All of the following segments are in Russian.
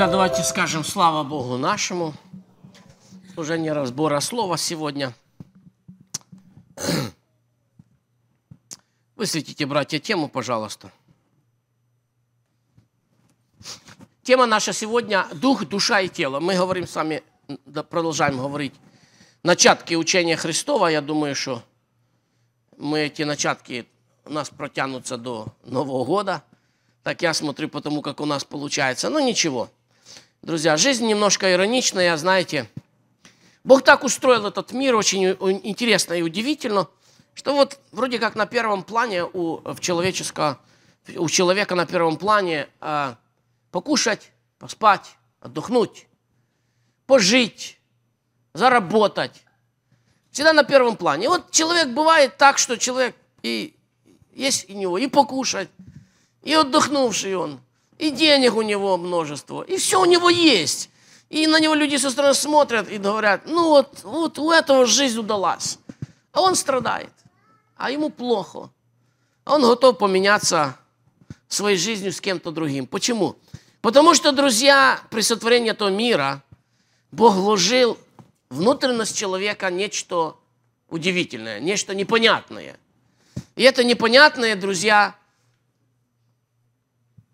друзья, давайте скажем слава Богу нашему. Уже не разбора слова сегодня. Высветите, братья, тему, пожалуйста. Тема наша сегодня – дух, душа и тело. Мы говорим с вами, продолжаем говорить, начатки учения Христова. Я думаю, что мы эти начатки у нас протянутся до Нового года – так я смотрю, потому как у нас получается. Но ну, ничего. Друзья, жизнь немножко ироничная, знаете. Бог так устроил этот мир очень интересно и удивительно, что вот вроде как на первом плане у, в человеческого, у человека на первом плане э, покушать, поспать, отдохнуть, пожить, заработать. Всегда на первом плане. И вот человек бывает так, что человек и есть у него и покушать, и отдохнувший он – и денег у него множество, и все у него есть. И на него люди со стороны смотрят и говорят, ну вот, вот у этого жизнь удалась. А он страдает, а ему плохо. А он готов поменяться своей жизнью с кем-то другим. Почему? Потому что, друзья, при сотворении этого мира Бог вложил внутренность человека нечто удивительное, нечто непонятное. И это непонятное, друзья,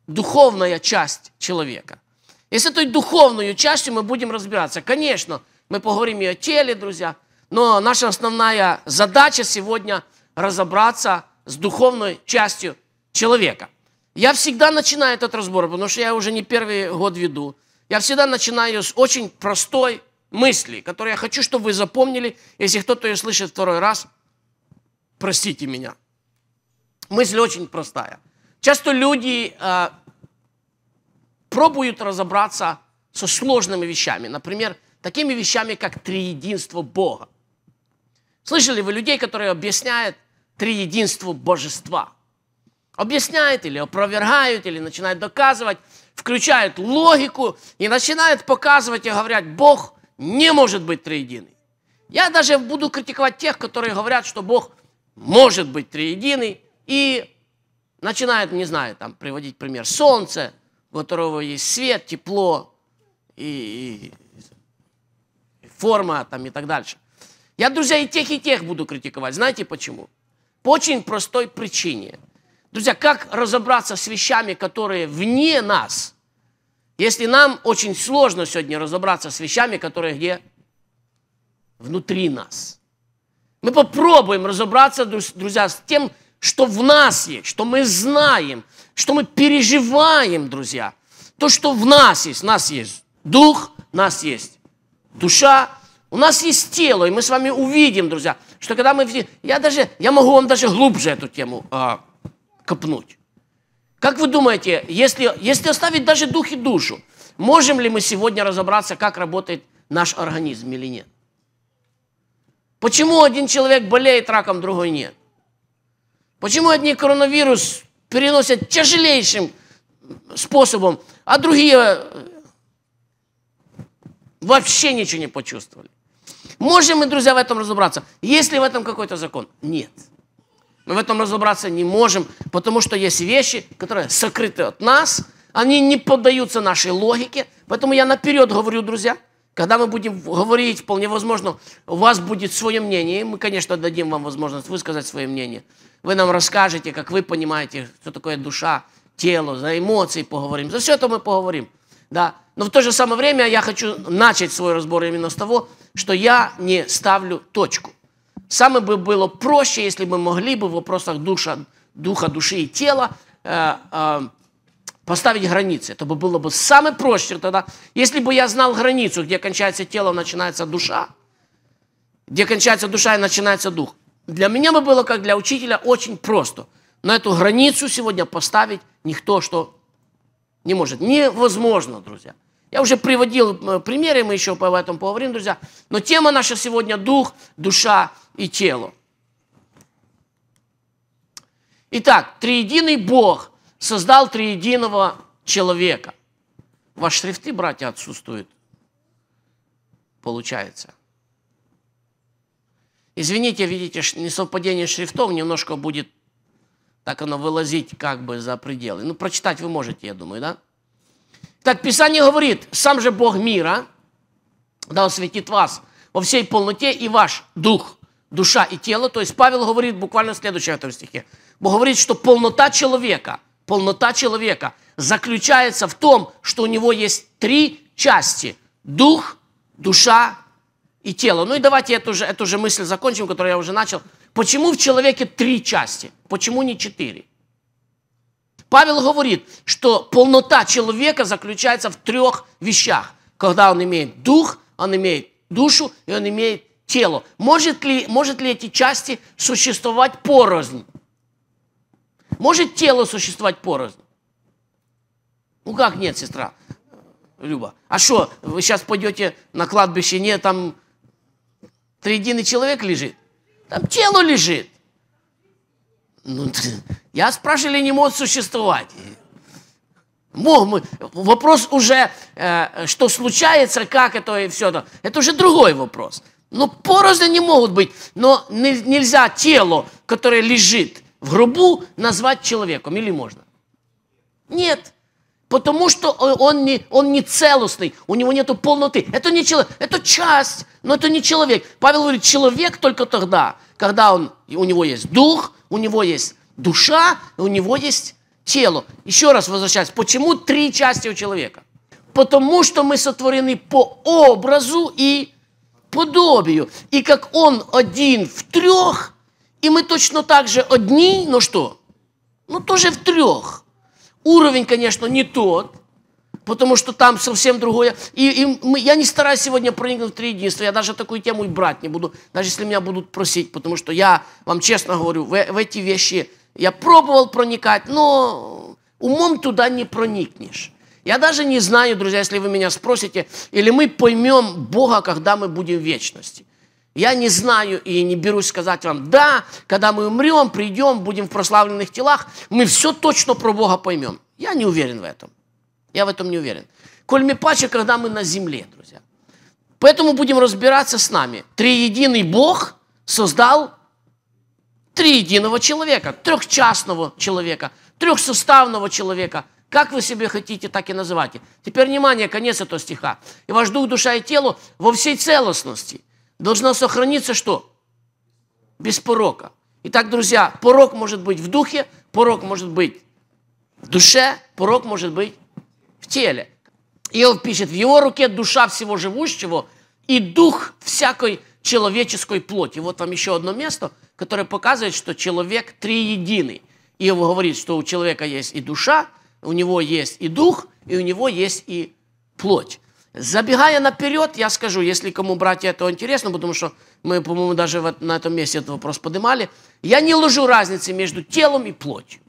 духовная часть человека. И с этой духовной частью мы будем разбираться. Конечно, мы поговорим и о теле, друзья, но наша основная задача сегодня разобраться с духовной частью человека. Я всегда начинаю этот разбор, потому что я уже не первый год веду. Я всегда начинаю с очень простой мысли, которую я хочу, чтобы вы запомнили. Если кто-то ее слышит второй раз, простите меня. Мысль очень простая. Часто люди э, пробуют разобраться со сложными вещами, например, такими вещами, как триединство Бога. Слышали вы людей, которые объясняют триединство божества? Объясняют или опровергают, или начинают доказывать, включают логику и начинают показывать и говорят, Бог не может быть триединый. Я даже буду критиковать тех, которые говорят, что Бог может быть триединый, и начинает не знаю, там приводить пример солнце, у которого есть свет, тепло и, и, и форма там и так дальше. Я, друзья, и тех, и тех буду критиковать. Знаете почему? По очень простой причине. Друзья, как разобраться с вещами, которые вне нас? Если нам очень сложно сегодня разобраться с вещами, которые где? Внутри нас. Мы попробуем разобраться, друзья, с тем, что в нас есть, что мы знаем, что мы переживаем, друзья. То, что в нас есть. У нас есть дух, у нас есть душа, у нас есть тело. И мы с вами увидим, друзья, что когда мы... Я даже, я могу вам даже глубже эту тему э, копнуть. Как вы думаете, если, если оставить даже дух и душу, можем ли мы сегодня разобраться, как работает наш организм или нет? Почему один человек болеет раком, другой нет? Почему одни коронавирус переносят тяжелейшим способом, а другие э, вообще ничего не почувствовали? Можем мы, друзья, в этом разобраться? Есть ли в этом какой-то закон? Нет. Мы в этом разобраться не можем, потому что есть вещи, которые сокрыты от нас, они не поддаются нашей логике. Поэтому я наперед говорю, друзья, когда мы будем говорить, вполне возможно, у вас будет свое мнение, и мы, конечно, дадим вам возможность высказать свое мнение. Вы нам расскажете, как вы понимаете, что такое душа, тело, за эмоции поговорим. За все это мы поговорим. Да. Но в то же самое время я хочу начать свой разбор именно с того, что я не ставлю точку. Самое бы было проще, если мы могли бы в вопросах душа, духа, души и тела э, э, поставить границы. Это бы было бы самое проще тогда. Если бы я знал границу, где кончается тело, начинается душа, где кончается душа и начинается дух. Для меня бы было, как для учителя, очень просто. Но эту границу сегодня поставить никто что не может. Невозможно, друзья. Я уже приводил э, примеры, мы еще по этому поговорим, друзья. Но тема наша сегодня – дух, душа и тело. Итак, триединый Бог – создал триединого человека. Ваши шрифты, братья, отсутствуют. Получается. Извините, видите, несовпадение шрифтов немножко будет так оно вылазить как бы за пределы. Ну, прочитать вы можете, я думаю, да? Так Писание говорит, сам же Бог мира да осветит вас во всей полноте и ваш дух, душа и тело. То есть Павел говорит буквально следующее в этом стихе. Бог говорит, что полнота человека – полнота человека заключается в том, что у него есть три части – дух, душа и тело. Ну и давайте эту же, эту же мысль закончим, которую я уже начал. Почему в человеке три части? Почему не четыре? Павел говорит, что полнота человека заключается в трех вещах. Когда он имеет дух, он имеет душу и он имеет тело. Может ли, может ли эти части существовать порознь? Может тело существовать порознь? Ну как нет, сестра Люба? А что, вы сейчас пойдете на кладбище, нет, там триединый человек лежит? Там тело лежит. Ну, я спрашивали, не может существовать. Мог мы, вопрос уже, э, что случается, как это и все. Это, это уже другой вопрос. Ну, порознь не могут быть. Но нельзя тело, которое лежит, в гробу назвать человеком или можно? Нет. Потому что э, он не, он не целостный, у него нет полноты. Это не человек, это часть, но это не человек. Павел говорит, человек только тогда, когда он, у него есть дух, у него есть душа, у него есть тело. Еще раз возвращаясь, почему три части у человека? Потому что мы сотворены по образу и подобию. И как он один в трех – и мы точно так же одни, но что? Ну, тоже в трех. Уровень, конечно, не тот, потому что там совсем другое. И, и мы, я не стараюсь сегодня проникнуть в три единства, я даже такую тему и брать не буду, даже если меня будут просить, потому что я вам честно говорю, в, в эти вещи я пробовал проникать, но умом туда не проникнешь. Я даже не знаю, друзья, если вы меня спросите, или мы поймем Бога, когда мы будем в вечности – я не знаю и не берусь сказать вам, да, когда мы умрем, придем, будем в прославленных телах, мы все точно про Бога поймем. Я не уверен в этом. Я в этом не уверен. Коль паче, когда мы на земле, друзья. Поэтому будем разбираться с нами. Триединый Бог создал триединого человека, трехчастного человека, трехсуставного человека. Как вы себе хотите, так и называйте. Теперь внимание, конец этого стиха. «И ваш дух, душа и тело во всей целостности, Должно сохраниться что? Без порока. Итак, друзья, порок может быть в духе, порок может быть в душе, порок может быть в теле. Иов пишет, в его руке душа всего живущего и дух всякой человеческой плоти. Вот вам еще одно место, которое показывает, что человек триединый. Иов говорит, что у человека есть и душа, у него есть и дух, и у него есть и плоть. Забегая наперед, я скажу, если кому, братья, это интересно, потому что мы, по-моему, даже вот на этом месте этот вопрос поднимали, я не ложу разницы между телом и плотью.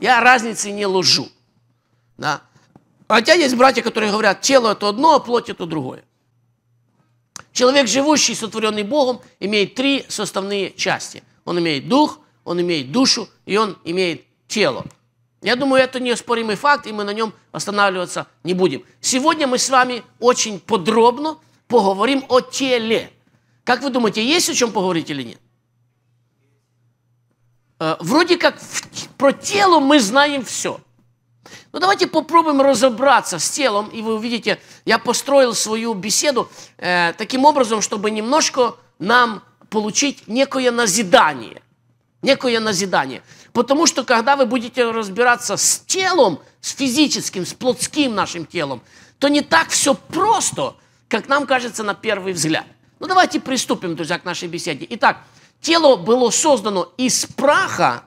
Я разницы не ложу, Да? Хотя есть братья, которые говорят, тело – это одно, а плоть – это другое. Человек, живущий, сотворенный Богом, имеет три составные части. Он имеет дух, он имеет душу, и он имеет тело. Я думаю, это неоспоримый факт, и мы на нем останавливаться не будем. Сегодня мы с вами очень подробно поговорим о теле. Как вы думаете, есть о чем поговорить или нет? Э, вроде как про тело мы знаем все. Но ну, давайте попробуем разобраться с телом, и вы увидите, я построил свою беседу э, таким образом, чтобы немножко нам получить некое назидание. Некое назидание. Потому что когда вы будете разбираться с телом, с физическим, с плотским нашим телом, то не так все просто, как нам кажется на первый взгляд. Ну давайте приступим, друзья, к нашей беседе. Итак, тело было создано из праха,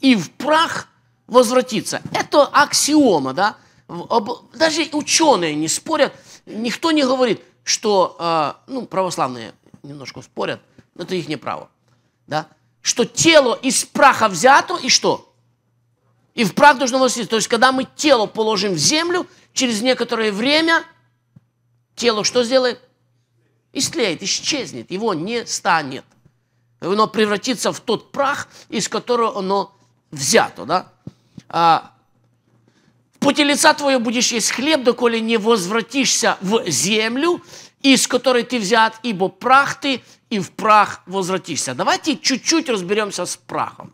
и в прах возвратиться. Это аксиома, да? Даже ученые не спорят, никто не говорит, что, а, ну, православные немножко спорят, но это их не право, да? что тело из праха взято, и что? И в прах должно воскресить. То есть, когда мы тело положим в землю, через некоторое время тело что сделает? Истлеет, исчезнет, его не станет. Оно превратится в тот прах, из которого оно взято. Да? А, в пути лица твоего будешь есть хлеб, доколе не возвратишься в землю, из которой ты взят, ибо прах ты, и в прах возвратишься. Давайте чуть-чуть разберемся с прахом.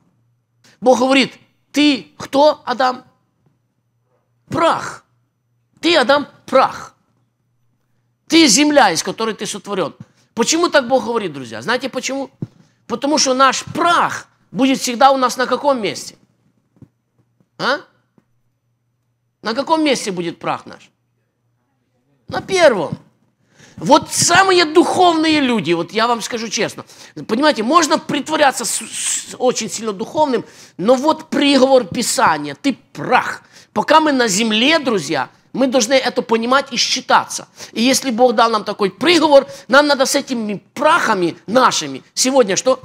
Бог говорит, ты кто, Адам? Прах. Ты, Адам, прах. Ты земля, из которой ты сотворен. Почему так Бог говорит, друзья? Знаете почему? Потому что наш прах будет всегда у нас на каком месте? А? На каком месте будет прах наш? На первом. Вот самые духовные люди, вот я вам скажу честно, понимаете, можно притворяться с, с, очень сильно духовным, но вот приговор Писания, ты прах. Пока мы на земле, друзья, мы должны это понимать и считаться. И если Бог дал нам такой приговор, нам надо с этими прахами нашими сегодня что?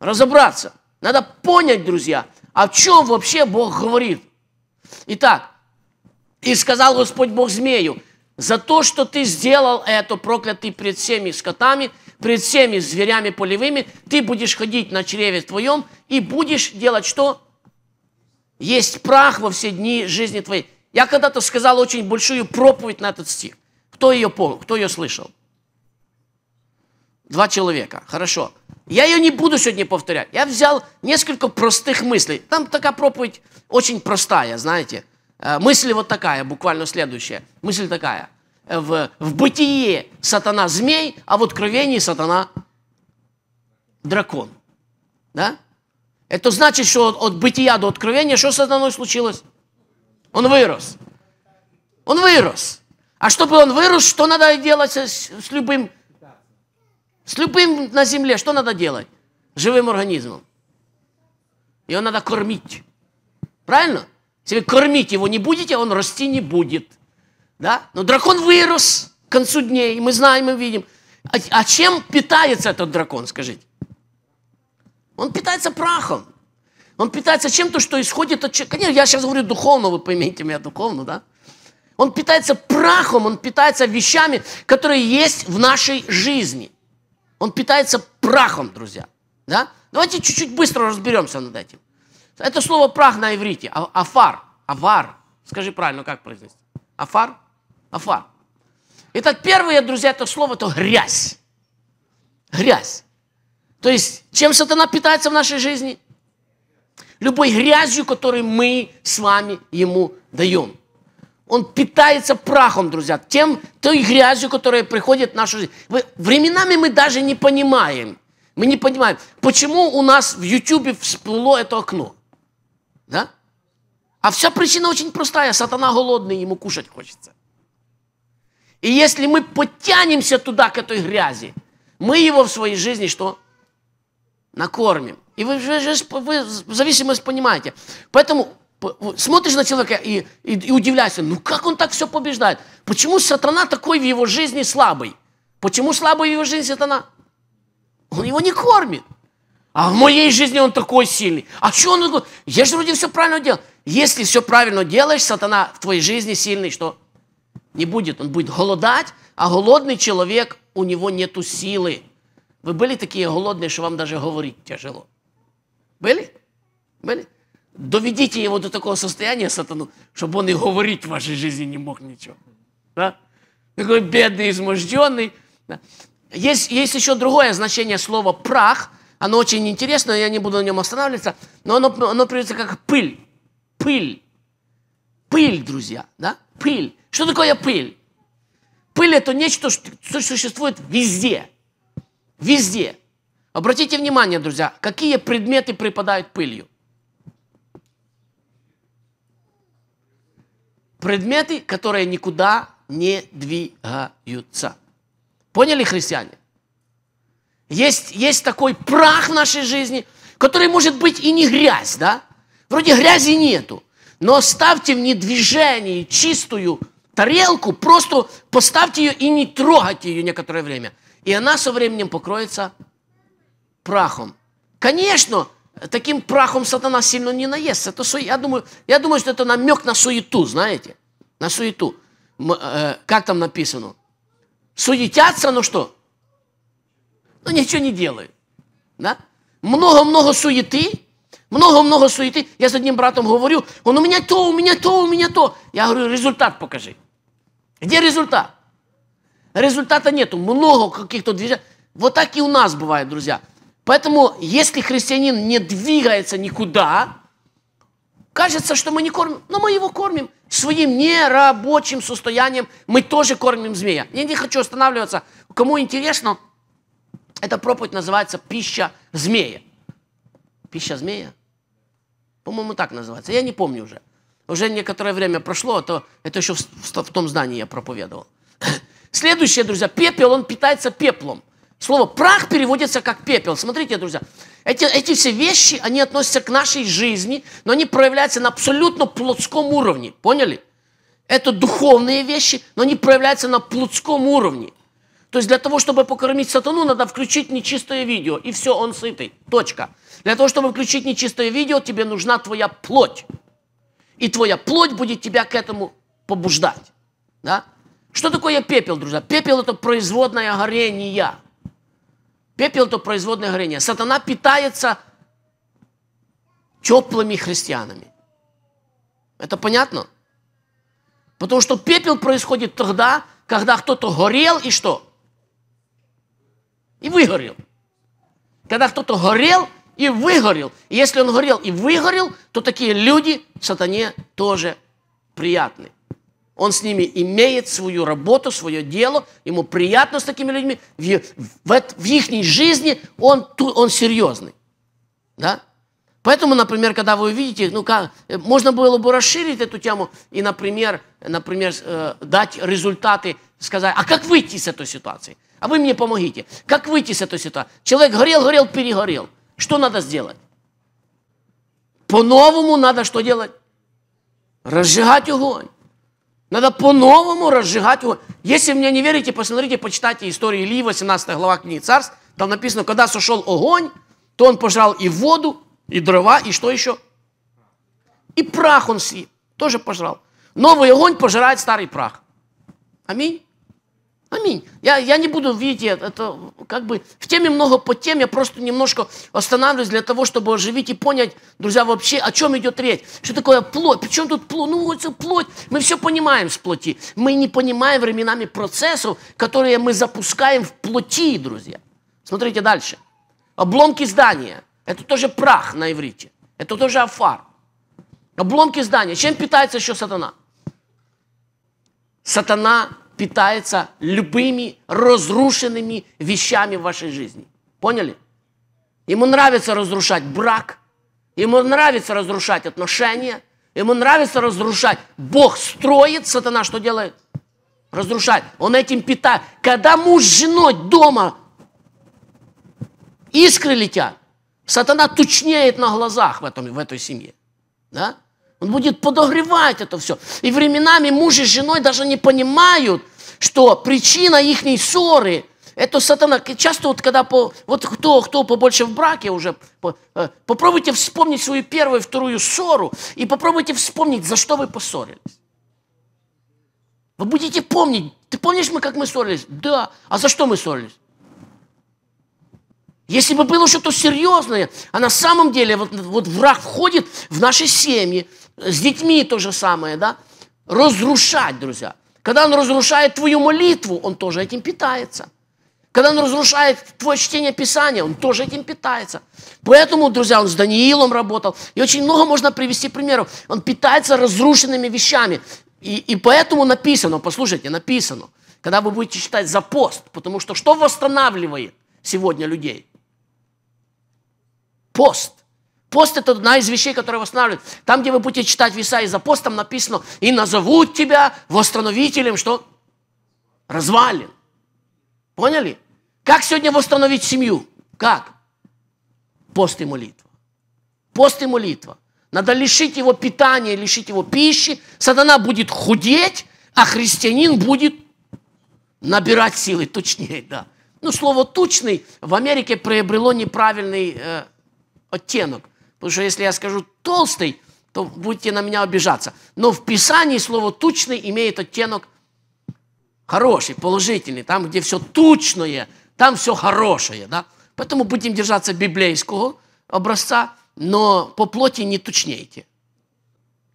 Разобраться. Надо понять, друзья, о чем вообще Бог говорит. Итак, и сказал Господь Бог змею, за то, что ты сделал это, проклятый пред всеми скотами, пред всеми зверями полевыми, ты будешь ходить на чреве твоем и будешь делать что? Есть прах во все дни жизни твоей. Я когда-то сказал очень большую проповедь на этот стих. Кто ее помнит? Кто ее слышал? Два человека. Хорошо. Я ее не буду сегодня повторять. Я взял несколько простых мыслей. Там такая проповедь очень простая, знаете – Э, мысль вот такая, буквально следующая. Мысль такая. Э, в, в бытие сатана змей, а в откровении сатана дракон. Да? Это значит, что от, от бытия до откровения, что с сатаной случилось? Он вырос. Он вырос. А чтобы он вырос, что надо делать с, с любым, с любым на земле? Что надо делать? Живым организмом. Его надо кормить. Правильно? Если вы кормить его не будете, он расти не будет. Да? Но дракон вырос к концу дней, мы знаем и видим. А, а чем питается этот дракон, скажите? Он питается прахом. Он питается чем-то, что исходит от человека. Конечно, я сейчас говорю духовно, вы поймите меня духовно, да? Он питается прахом, он питается вещами, которые есть в нашей жизни. Он питается прахом, друзья. Да? Давайте чуть-чуть быстро разберемся над этим. Это слово прах на иврите. А, афар. Авар. Скажи правильно, как произнести? Афар? Афар. Итак, первое, друзья, это слово, это грязь. Грязь. То есть, чем сатана питается в нашей жизни? Любой грязью, которую мы с вами ему даем. Он питается прахом, друзья, тем, той грязью, которая приходит в нашу жизнь. Вы, временами мы даже не понимаем. Мы не понимаем, почему у нас в YouTube всплыло это окно. Да? А вся причина очень простая. Сатана голодный, ему кушать хочется. И если мы потянемся туда, к этой грязи, мы его в своей жизни что? Накормим. И вы, же зависимость понимаете. Поэтому смотришь на человека и, и, и удивляешься, ну как он так все побеждает? Почему сатана такой в его жизни слабый? Почему слабый в его жизни сатана? Он его не кормит. А в моей жизни он такой сильный. А что он? Я же вроде все правильно делал. Если все правильно делаешь, сатана в твоей жизни сильный, что не будет. Он будет голодать, а голодный человек, у него нету силы. Вы были такие голодные, что вам даже говорить тяжело? Были? Были? Доведите его до такого состояния, сатану, чтобы он и говорить в вашей жизни не мог ничего. Да? Такой бедный, изможденный. Да. Есть, есть еще другое значение слова «прах», оно очень интересно, я не буду на нем останавливаться, но оно, оно приводится как пыль. Пыль. Пыль, друзья, да? Пыль. Что такое пыль? Пыль – это нечто, что существует везде. Везде. Обратите внимание, друзья, какие предметы припадают пылью. Предметы, которые никуда не двигаются. Поняли, христиане? Есть, есть такой прах в нашей жизни, который может быть и не грязь, да? Вроде грязи нету, но ставьте в недвижении чистую тарелку, просто поставьте ее и не трогайте ее некоторое время. И она со временем покроется прахом. Конечно, таким прахом сатана сильно не наестся. Это, су... я, думаю, я думаю, что это намек на суету, знаете? На суету. М э, как там написано? Суетятся, ну что? Ну ничего не делает. Да? Много-много суеты, много-много суеты. Я с одним братом говорю, он у меня то, у меня то, у меня то. Я говорю, результат покажи. Где результат? Результата нету, много каких-то движений. Вот так и у нас бывает, друзья. Поэтому, если христианин не двигается никуда, кажется, что мы не кормим, но мы его кормим своим нерабочим состоянием. Мы тоже кормим змея. Я не хочу останавливаться. Кому интересно, эта проповедь называется «Пища змея». «Пища змея»? По-моему, так называется. Я не помню уже. Уже некоторое время прошло, а то это еще в, в, в том здании я проповедовал. Следующее, друзья, пепел, он питается пеплом. Слово прах переводится как пепел. Смотрите, друзья, эти, эти все вещи, они относятся к нашей жизни, но они проявляются на абсолютно плотском уровне. Поняли? Это духовные вещи, но они проявляются на плотском уровне. То есть для того, чтобы покормить сатану, надо включить нечистое видео. И все, он сытый. Точка. Для того, чтобы включить нечистое видео, тебе нужна твоя плоть. И твоя плоть будет тебя к этому побуждать. Да? Что такое пепел, друзья? Пепел – это производное горение. Пепел – это производное горение. Сатана питается теплыми христианами. Это понятно? Потому что пепел происходит тогда, когда кто-то горел и что? и выгорел. Когда кто-то горел и выгорел, и если он горел и выгорел, то такие люди сатане тоже приятны. Он с ними имеет свою работу, свое дело, ему приятно с такими людьми, в, в, в их жизни он, он серьезный. Да? Поэтому, например, когда вы увидите, ну как, э, можно было бы расширить эту тему и, например, например э, дать результаты, сказать, а как выйти из этой ситуации? А вы мне помогите. Как выйти с этой ситуации? Человек горел, горел, перегорел. Что надо сделать? По-новому надо что делать? Разжигать огонь. Надо по-новому разжигать огонь. Если мне не верите, посмотрите, почитайте историю Ильи, 18 глава книги Царств. Там написано, когда сошел огонь, то он пожрал и воду, и дрова, и что еще? И прах он съел. Тоже пожрал. Новый огонь пожирает старый прах. Аминь. Аминь. Я, я не буду, видите, это как бы в теме много по тем, я просто немножко останавливаюсь для того, чтобы оживить и понять, друзья, вообще, о чем идет речь. Что такое плоть? Причем тут плоть? Ну, вот это плоть. Мы все понимаем с плоти. Мы не понимаем временами процессов, которые мы запускаем в плоти, друзья. Смотрите дальше. Обломки здания. Это тоже прах на иврите. Это тоже афар. Обломки здания. Чем питается еще сатана? Сатана питается любыми разрушенными вещами в вашей жизни. Поняли? Ему нравится разрушать брак, ему нравится разрушать отношения, ему нравится разрушать. Бог строит, сатана что делает? Разрушает. Он этим питает. Когда муж с женой дома искры летят, сатана тучнеет на глазах в, этом, в этой семье. Да? Он будет подогревать это все. И временами муж и с женой даже не понимают, что причина их ссоры – это сатана. Часто вот когда, по, вот кто, кто побольше в браке уже, по, э, попробуйте вспомнить свою первую вторую ссору и попробуйте вспомнить, за что вы поссорились. Вы будете помнить, ты помнишь, мы как мы ссорились? Да. А за что мы ссорились? Если бы было что-то серьезное, а на самом деле вот, вот враг входит в наши семьи, с детьми то же самое, да, разрушать, друзья. Когда он разрушает твою молитву, он тоже этим питается. Когда он разрушает твое чтение Писания, он тоже этим питается. Поэтому, друзья, он с Даниилом работал. И очень много можно привести примеров. Он питается разрушенными вещами. И, и поэтому написано, послушайте, написано, когда вы будете читать за пост, потому что что восстанавливает сегодня людей? Пост. Пост – это одна из вещей, которая восстанавливает. Там, где вы будете читать веса, и за постом написано, и назовут тебя восстановителем, что? Развалин. Поняли? Как сегодня восстановить семью? Как? Пост и молитва. Пост и молитва. Надо лишить его питания, лишить его пищи. Сатана будет худеть, а христианин будет набирать силы, точнее, да. Ну, слово «тучный» в Америке приобрело неправильный э, оттенок. Потому что если я скажу толстый, то будете на меня обижаться. Но в Писании слово тучный имеет оттенок хороший, положительный. Там, где все тучное, там все хорошее. Да? Поэтому будем держаться библейского образца, но по плоти не тучнейте.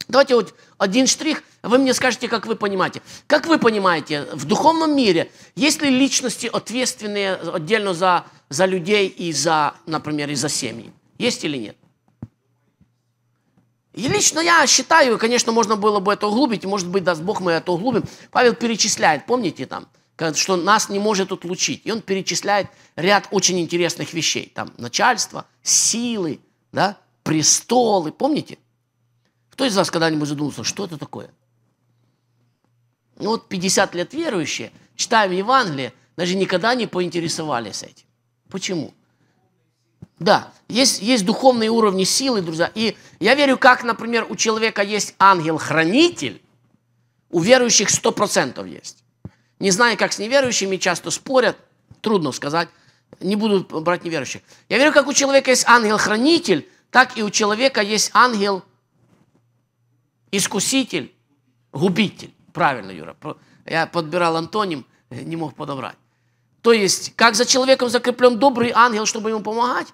Давайте вот один штрих, вы мне скажете, как вы понимаете. Как вы понимаете, в духовном мире есть ли личности ответственные отдельно за, за людей и за, например, и за семьи? Есть или нет? И лично я считаю, конечно, можно было бы это углубить, может быть, даст Бог, мы это углубим. Павел перечисляет, помните там, что нас не может отлучить. И он перечисляет ряд очень интересных вещей. Там начальство, силы, да, престолы, помните? Кто из вас когда-нибудь задумался, что это такое? Ну вот 50 лет верующие, читаем Евангелие, даже никогда не поинтересовались этим. Почему? Да, есть, есть духовные уровни силы, друзья. И я верю, как, например, у человека есть ангел-хранитель, у верующих 100% есть. Не знаю, как с неверующими, часто спорят, трудно сказать. Не буду брать неверующих. Я верю, как у человека есть ангел-хранитель, так и у человека есть ангел-искуситель, губитель. Правильно, Юра. Я подбирал антоним, не мог подобрать. То есть, как за человеком закреплен добрый ангел, чтобы ему помогать,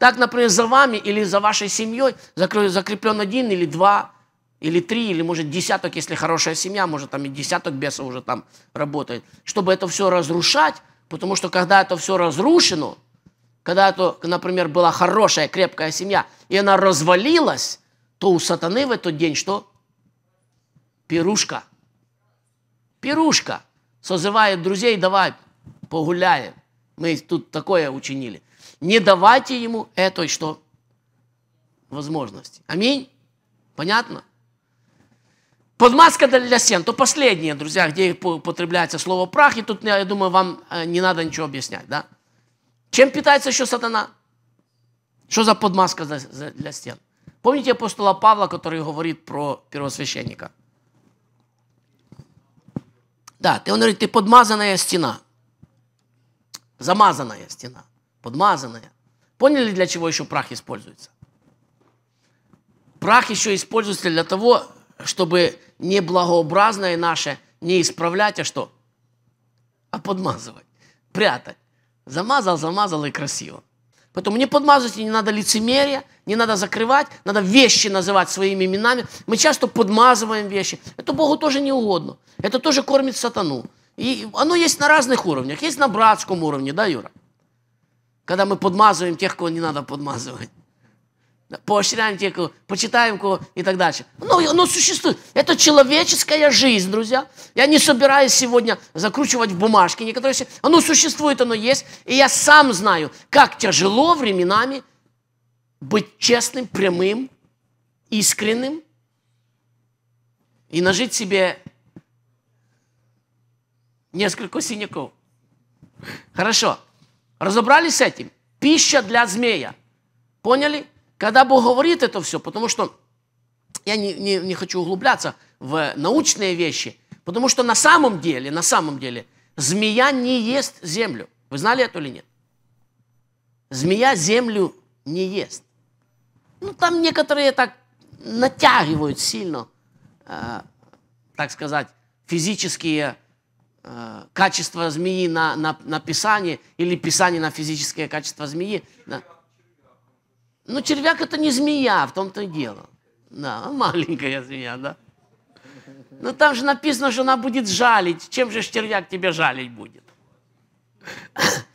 так, например, за вами или за вашей семьей закреплен один или два, или три, или, может, десяток, если хорошая семья, может, там и десяток бесов уже там работает, чтобы это все разрушать, потому что когда это все разрушено, когда это, например, была хорошая, крепкая семья, и она развалилась, то у сатаны в этот день что? Пирушка. Пирушка. Созывает друзей, давай погуляем. Мы тут такое учинили. Не давайте ему этой что? Возможности. Аминь. Понятно? Подмазка для сен. То последнее, друзья, где употребляется слово прах. И тут, я думаю, вам э, не надо ничего объяснять. Да? Чем питается еще сатана? Что за подмазка для стен? Помните апостола Павла, который говорит про первосвященника? Да, он говорит, ты подмазанная стена. Замазанная стена подмазанная. Поняли, для чего еще прах используется? Прах еще используется для того, чтобы неблагообразное наше не исправлять, а что? А подмазывать, прятать. Замазал, замазал и красиво. Поэтому не подмазывайте, не надо лицемерия, не надо закрывать, надо вещи называть своими именами. Мы часто подмазываем вещи. Это Богу тоже не угодно. Это тоже кормит сатану. И оно есть на разных уровнях. Есть на братском уровне, да, Юра? когда мы подмазываем тех, кого не надо подмазывать. Поощряем тех, кого, почитаем кого и так дальше. Но ну, оно существует. Это человеческая жизнь, друзья. Я не собираюсь сегодня закручивать в бумажки некоторые. Оно существует, оно есть. И я сам знаю, как тяжело временами быть честным, прямым, искренним и нажить себе несколько синяков. Хорошо. Разобрались с этим? Пища для змея. Поняли? Когда Бог говорит это все, потому что я не, не, не хочу углубляться в научные вещи, потому что на самом деле, на самом деле, змея не ест землю. Вы знали это или нет? Змея землю не ест. Ну, там некоторые так натягивают сильно, э, так сказать, физические Э, качество змеи на, на, на писание или писание на физическое качество змеи. Да. Ну, червяк это не змея, в том-то и дело. Да, маленькая змея, да. Но ну, там же написано, что она будет жалить. Чем же червяк тебе жалить будет?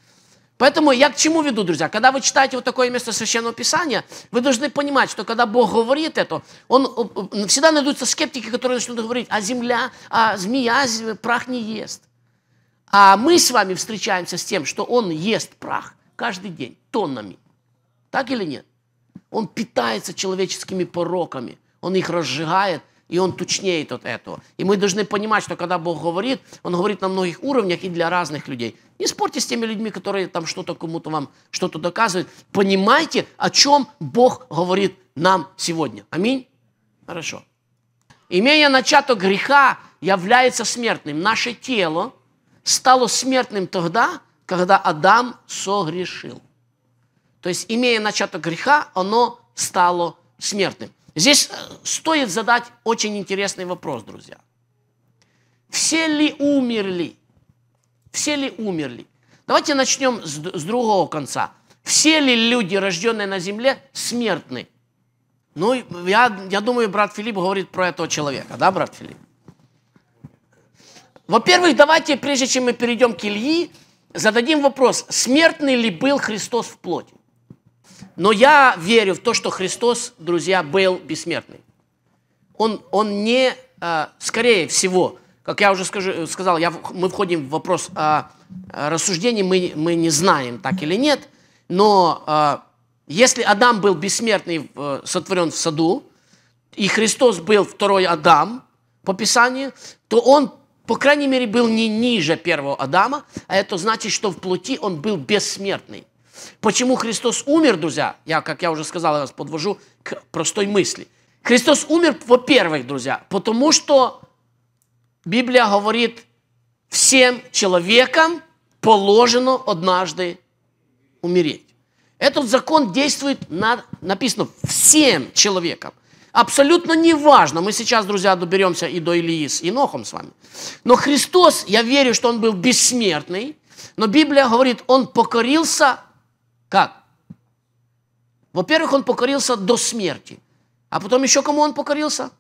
Поэтому я к чему веду, друзья? Когда вы читаете вот такое место Священного Писания, вы должны понимать, что когда Бог говорит это, он, э, э, всегда найдутся скептики, которые начнут говорить, а земля, а змея а прах не ест. А мы с вами встречаемся с тем, что он ест прах каждый день, тоннами. Так или нет? Он питается человеческими пороками, он их разжигает – и он тучнеет от этого. И мы должны понимать, что когда Бог говорит, Он говорит на многих уровнях и для разных людей. Не спорьте с теми людьми, которые там что-то кому-то вам что-то доказывают. Понимайте, о чем Бог говорит нам сегодня. Аминь? Хорошо. Имея начаток греха, является смертным. Наше тело стало смертным тогда, когда Адам согрешил. То есть, имея начаток греха, оно стало смертным. Здесь э, стоит задать очень интересный вопрос, друзья. Все ли умерли? Все ли умерли? Давайте начнем с, с другого конца. Все ли люди, рожденные на земле, смертны? Ну, я, я думаю, брат Филипп говорит про этого человека, да, брат Филипп? Во-первых, давайте, прежде чем мы перейдем к Ильи, зададим вопрос, смертный ли был Христос в плоти? Но я верю в то, что Христос, друзья, был бессмертный. Он, он не, а, скорее всего, как я уже скажу, сказал, я, мы входим в вопрос о рассуждении, мы, мы не знаем, так или нет, но а, если Адам был бессмертный, сотворен в саду, и Христос был второй Адам по Писанию, то он, по крайней мере, был не ниже первого Адама, а это значит, что в плоти он был бессмертный. Почему Христос умер, друзья? Я, как я уже сказал, я вас подвожу к простой мысли. Христос умер, во-первых, друзья, потому что Библия говорит, всем человекам положено однажды умереть. Этот закон действует, на, написано, всем человекам. Абсолютно неважно, мы сейчас, друзья, доберемся и до Илии с Инохом с вами. Но Христос, я верю, что Он был бессмертный, но Библия говорит, Он покорился как? Во-первых, он покорился до смерти. А потом еще кому он покорился?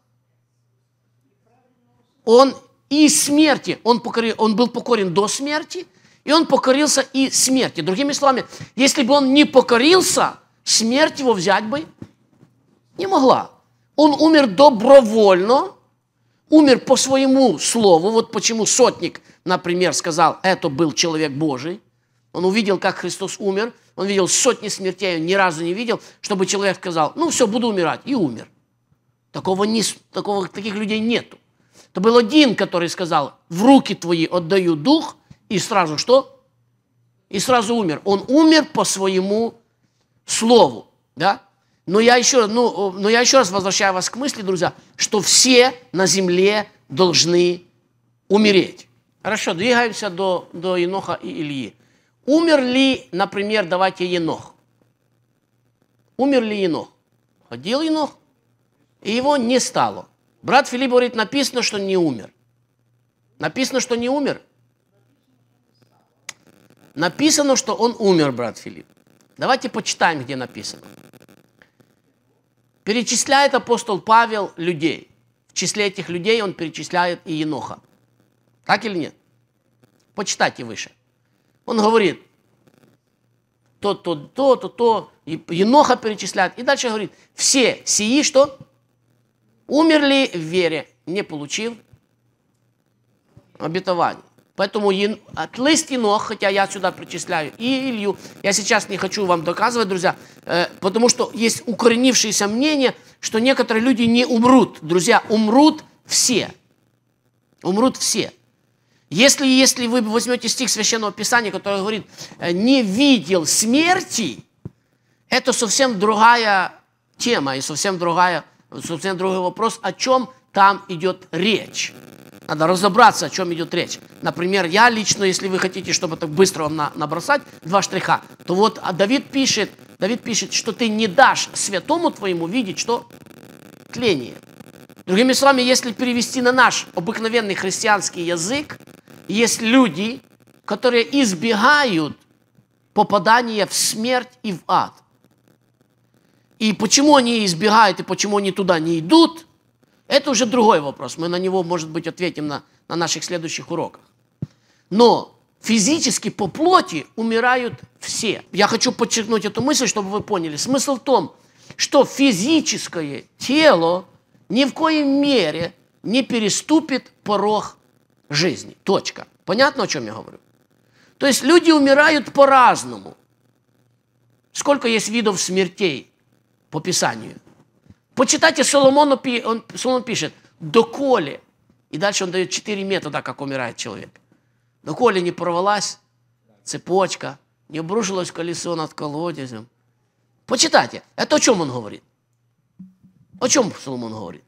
Он и смерти, он, покорил, он был покорен до смерти, и он покорился и смерти. Другими словами, если бы он не покорился, смерть его взять бы не могла. Он умер добровольно, умер по своему слову. Вот почему сотник, например, сказал, это был человек Божий. Он увидел, как Христос умер – он видел сотни смертей, он а ни разу не видел, чтобы человек сказал, ну все, буду умирать, и умер. Такого не, такого, таких людей нету. Это был один, который сказал, в руки твои отдаю дух, и сразу что? И сразу умер. Он умер по своему слову. Да? Но, я еще, ну, но я еще раз возвращаю вас к мысли, друзья, что все на земле должны умереть. Хорошо, двигаемся до, до Иноха и Ильи. Умер ли, например, давайте Енох? Умер ли Енох? Ходил Енох, и его не стало. Брат Филипп говорит, написано, что не умер. Написано, что не умер. Написано, что он умер, брат Филипп. Давайте почитаем, где написано. Перечисляет апостол Павел людей. В числе этих людей он перечисляет и Еноха. Так или нет? Почитайте выше. Он говорит, то-то, то-то, то, Еноха перечисляет. И дальше говорит, все сии, что умерли в вере, не получив обетование. Поэтому лист Енох, хотя я сюда причисляю и Илью, я сейчас не хочу вам доказывать, друзья, э, потому что есть укоренившиеся мнение, что некоторые люди не умрут. Друзья, умрут все. Умрут все. Если, если вы возьмете стих Священного Писания, который говорит, «Э, не видел смерти, это совсем другая тема и совсем, другая, совсем другой вопрос, о чем там идет речь. Надо разобраться, о чем идет речь. Например, я лично, если вы хотите, чтобы так быстро вам на, набросать два штриха, то вот а Давид пишет, Давид пишет, что ты не дашь святому твоему видеть, что тление. Другими словами, если перевести на наш обыкновенный христианский язык, есть люди, которые избегают попадания в смерть и в ад. И почему они избегают, и почему они туда не идут, это уже другой вопрос. Мы на него, может быть, ответим на, на наших следующих уроках. Но физически по плоти умирают все. Я хочу подчеркнуть эту мысль, чтобы вы поняли. Смысл в том, что физическое тело ни в коей мере не переступит порог жизни. Точка. Понятно, о чем я говорю? То есть люди умирают по-разному. Сколько есть видов смертей по Писанию? Почитайте, Соломон, он, Соломон пишет, доколе. И дальше он дает четыре метода, как умирает человек. Доколе не порвалась цепочка, не обрушилось колесо над колодезем. Почитайте, это о чем он говорит? О чем Соломон говорит?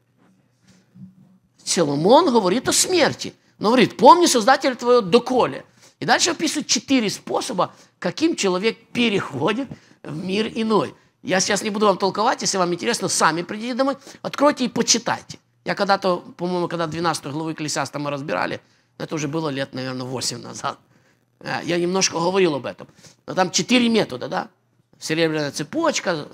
Соломон говорит о смерти. Но ну, говорит, помни создатель твоего доколе. И дальше описывают четыре способа, каким человек переходит в мир иной. Я сейчас не буду вам толковать, если вам интересно, сами придите домой, откройте и почитайте. Я когда-то, по-моему, когда 12 главы Клесяста мы разбирали, это уже было лет, наверное, 8 назад. Э, я немножко говорил об этом. Но там четыре метода, да? Серебряная цепочка,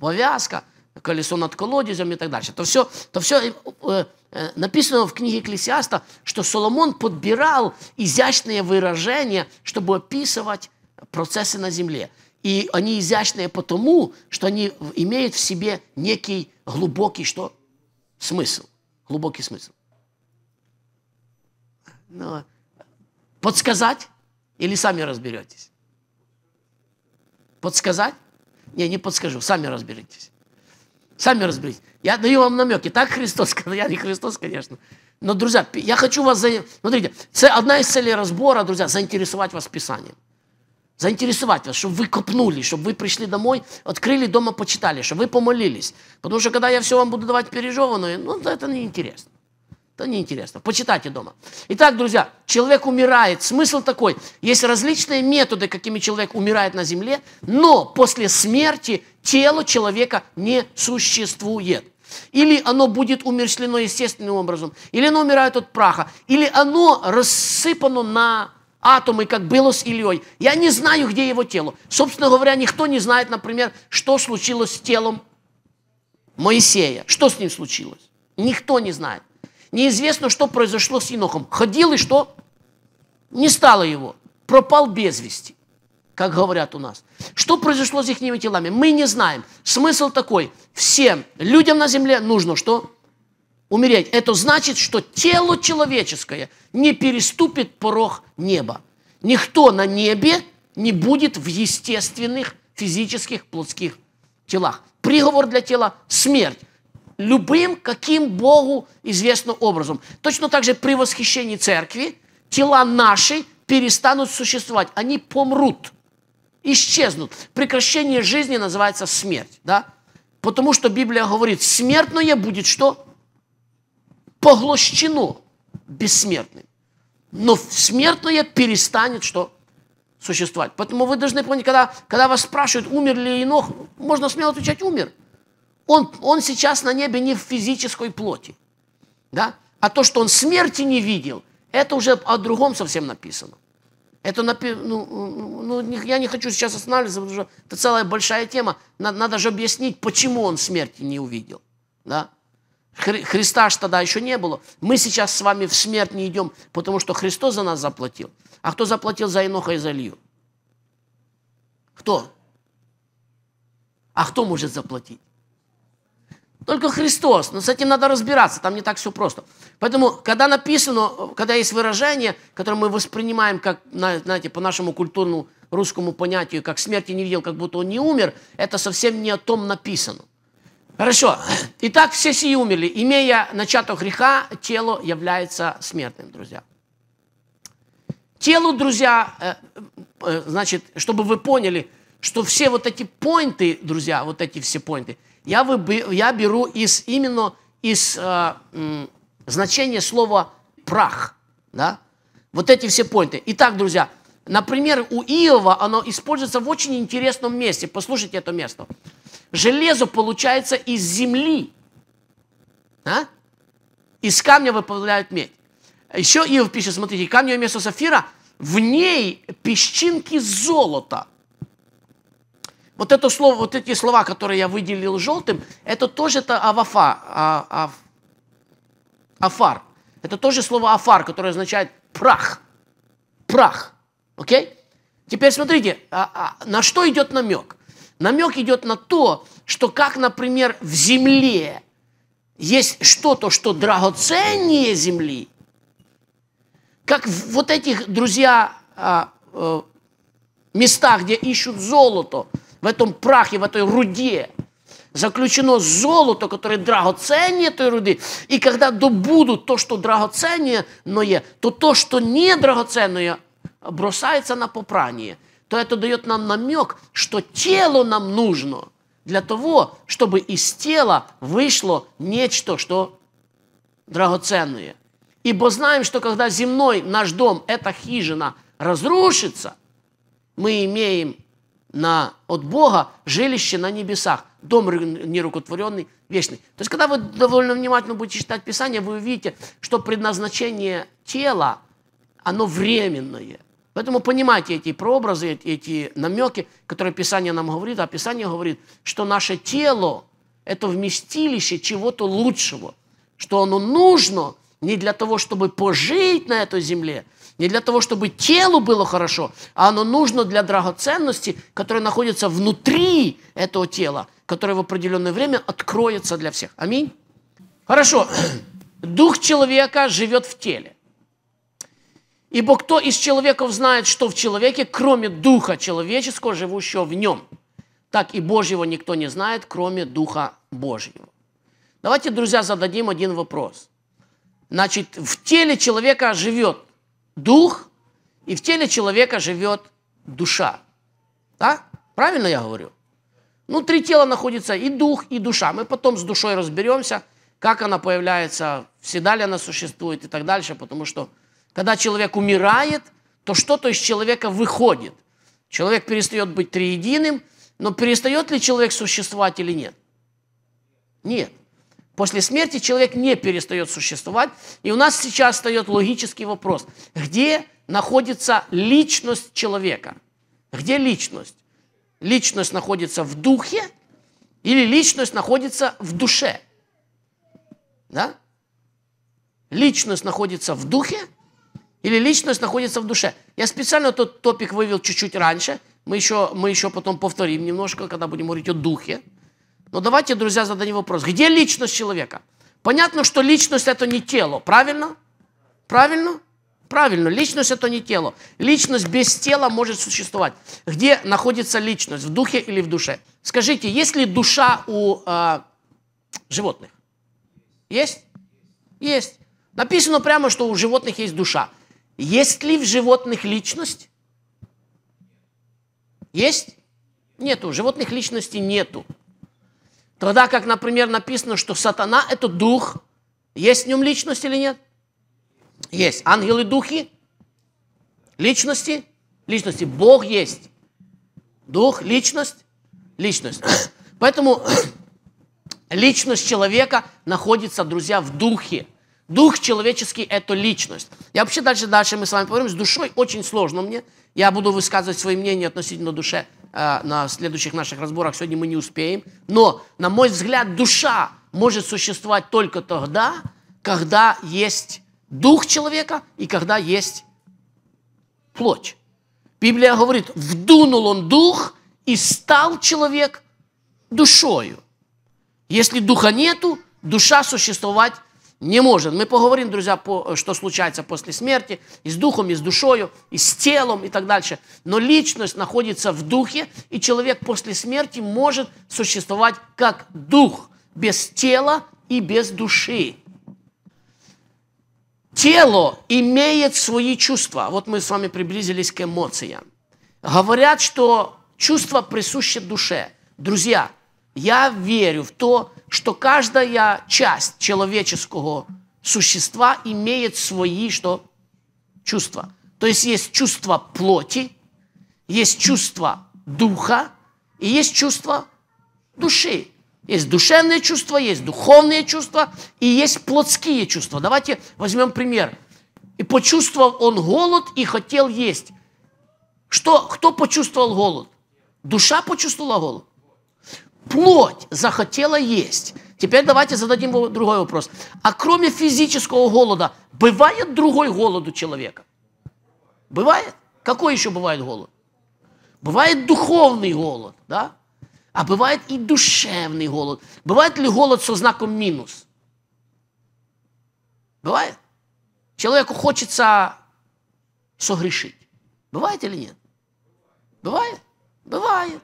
повязка, колесо над колодезем и так дальше. То все, то все э, Э, написано в книге Экклесиаста, что Соломон подбирал изящные выражения, чтобы описывать процессы на земле. И они изящные потому, что они имеют в себе некий глубокий что? Смысл. Глубокий смысл. Но ну, подсказать или сами разберетесь? Подсказать? Не, не подскажу, сами разберетесь. Сами разберитесь. Я даю вам намеки. Так Христос сказал? Я не Христос, конечно. Но, друзья, я хочу вас... За... Смотрите, одна из целей разбора, друзья, заинтересовать вас Писанием. Заинтересовать вас, чтобы вы копнули, чтобы вы пришли домой, открыли дома, почитали, чтобы вы помолились. Потому что, когда я все вам буду давать пережеванное, ну, это неинтересно. Это неинтересно. Почитайте дома. Итак, друзья, человек умирает. Смысл такой. Есть различные методы, какими человек умирает на земле, но после смерти тело человека не существует. Или оно будет умершлено естественным образом, или оно умирает от праха, или оно рассыпано на атомы, как было с Ильей. Я не знаю, где его тело. Собственно говоря, никто не знает, например, что случилось с телом Моисея. Что с ним случилось? Никто не знает. Неизвестно, что произошло с Енохом. Ходил и что? Не стало его. Пропал без вести, как говорят у нас. Что произошло с их телами? Мы не знаем. Смысл такой. Всем людям на земле нужно что? Умереть. Это значит, что тело человеческое не переступит порог неба. Никто на небе не будет в естественных физических плотских телах. Приговор для тела – смерть любым, каким Богу известным образом. Точно так же при восхищении церкви тела наши перестанут существовать, они помрут, исчезнут. Прекращение жизни называется смерть, да? Потому что Библия говорит, смертное будет что? Поглощено бессмертным. Но смертное перестанет что? Существовать. Поэтому вы должны понять, когда, когда вас спрашивают, умер ли Енох, можно смело отвечать, умер. Он, он сейчас на небе не в физической плоти. Да? А то, что он смерти не видел, это уже о другом совсем написано. Это напи... ну, ну, ну я не хочу сейчас останавливаться, потому что это целая большая тема. Надо, надо же объяснить, почему он смерти не увидел. Да? Хри... Христа же тогда еще не было. Мы сейчас с вами в смерть не идем, потому что Христос за нас заплатил. А кто заплатил за Иноха и за Илью? Кто? А кто может заплатить? Только Христос. Но с этим надо разбираться, там не так все просто. Поэтому, когда написано, когда есть выражение, которое мы воспринимаем как, знаете, по нашему культурному русскому понятию, как смерти не видел, как будто он не умер, это совсем не о том написано. Хорошо. Итак, все сии умерли. Имея начаток греха, тело является смертным, друзья. Телу, друзья, э, э, значит, чтобы вы поняли, что все вот эти поинты, друзья, вот эти все поинты – я, выб... я беру из, именно из э, м, значения слова «прах». Да? Вот эти все поинты. Итак, друзья, например, у Иова оно используется в очень интересном месте. Послушайте это место. Железо получается из земли. А? Из камня выплавляют медь. Еще Иов пишет, смотрите, камневое вместо сафира, в ней песчинки золота – вот это слово, вот эти слова, которые я выделил желтым, это тоже это авафа, а, а, афар. Это тоже слово афар, которое означает прах. Прах. Окей? Теперь смотрите, а, а, на что идет намек? Намек идет на то, что как, например, в земле есть что-то, что драгоценнее земли, как вот этих, друзья, а, э, места, где ищут золото – в этом прахе, в этой руде заключено золото, которое драгоценнее этой руды. И когда добудут то, что драгоценное, то то, что не драгоценное, бросается на попрание. То это дает нам намек, что тело нам нужно для того, чтобы из тела вышло нечто, что драгоценное. Ибо знаем, что когда земной наш дом, эта хижина, разрушится, мы имеем на, от Бога жилище на небесах, дом нерукотворенный, вечный. То есть, когда вы довольно внимательно будете читать Писание, вы увидите, что предназначение тела, оно временное. Поэтому понимайте эти прообразы, эти намеки, которые Писание нам говорит, а Писание говорит, что наше тело – это вместилище чего-то лучшего, что оно нужно не для того, чтобы пожить на этой земле – не для того, чтобы телу было хорошо, а оно нужно для драгоценности, которая находится внутри этого тела, которое в определенное время откроется для всех. Аминь. Хорошо. Дух человека живет в теле. Ибо кто из человеков знает, что в человеке, кроме духа человеческого, живущего в нем? Так и Божьего никто не знает, кроме Духа Божьего. Давайте, друзья, зададим один вопрос. Значит, в теле человека живет дух, и в теле человека живет душа. Да? Правильно я говорю? Ну, три тела находится и дух, и душа. Мы потом с душой разберемся, как она появляется, всегда ли она существует и так дальше, потому что когда человек умирает, то что-то из человека выходит. Человек перестает быть триединым, но перестает ли человек существовать или нет? Нет. После смерти человек не перестает существовать. И у нас сейчас встает логический вопрос. Где находится личность человека? Где личность? Личность находится в духе или личность находится в душе? Да? Личность находится в духе или личность находится в душе? Я специально тот топик вывел чуть-чуть раньше. Мы еще, мы еще потом повторим немножко, когда будем говорить о духе. Но ну, давайте, друзья, зададим вопрос. Где личность человека? Понятно, что личность – это не тело, правильно? Правильно? Правильно, личность – это не тело. Личность без тела может существовать. Где находится личность, в духе или в душе? Скажите, есть ли душа у э, животных? Есть? Есть. Написано прямо, что у животных есть душа. Есть ли в животных личность? Есть? Нету. животных личности нету. Тогда как, например, написано, что сатана – это дух. Есть в нем личность или нет? Есть. Ангелы – духи. Личности? Личности. Бог есть. Дух, личность, личность. Поэтому личность человека находится, друзья, в духе. Дух человеческий – это личность. Я вообще дальше, дальше мы с вами поговорим. С душой очень сложно мне. Я буду высказывать свои мнения относительно души Э, на следующих наших разборах, сегодня мы не успеем. Но, на мой взгляд, душа может существовать только тогда, когда есть дух человека и когда есть плоть. Библия говорит, вдунул он дух и стал человек душою. Если духа нету, душа существовать не может. Мы поговорим, друзья, по, э, что случается после смерти, и с духом, и с душою, и с телом, и так дальше. Но личность находится в духе, и человек после смерти может существовать как дух, без тела и без души. Тело имеет свои чувства. Вот мы с вами приблизились к эмоциям. Говорят, что чувства присущи душе. Друзья, я верю в то, что каждая часть человеческого существа имеет свои что, чувства. То есть есть чувство плоти, есть чувство духа и есть чувство души. Есть душевные чувства, есть духовные чувства и есть плотские чувства. Давайте возьмем пример. И почувствовал он голод и хотел есть. Что, кто почувствовал голод? Душа почувствовала голод плоть захотела есть. Теперь давайте зададим другой вопрос. А кроме физического голода, бывает другой голод у человека? Бывает? Какой еще бывает голод? Бывает духовный голод, да? А бывает и душевный голод. Бывает ли голод со знаком минус? Бывает? Человеку хочется согрешить. Бывает или нет? Бывает? Бывает.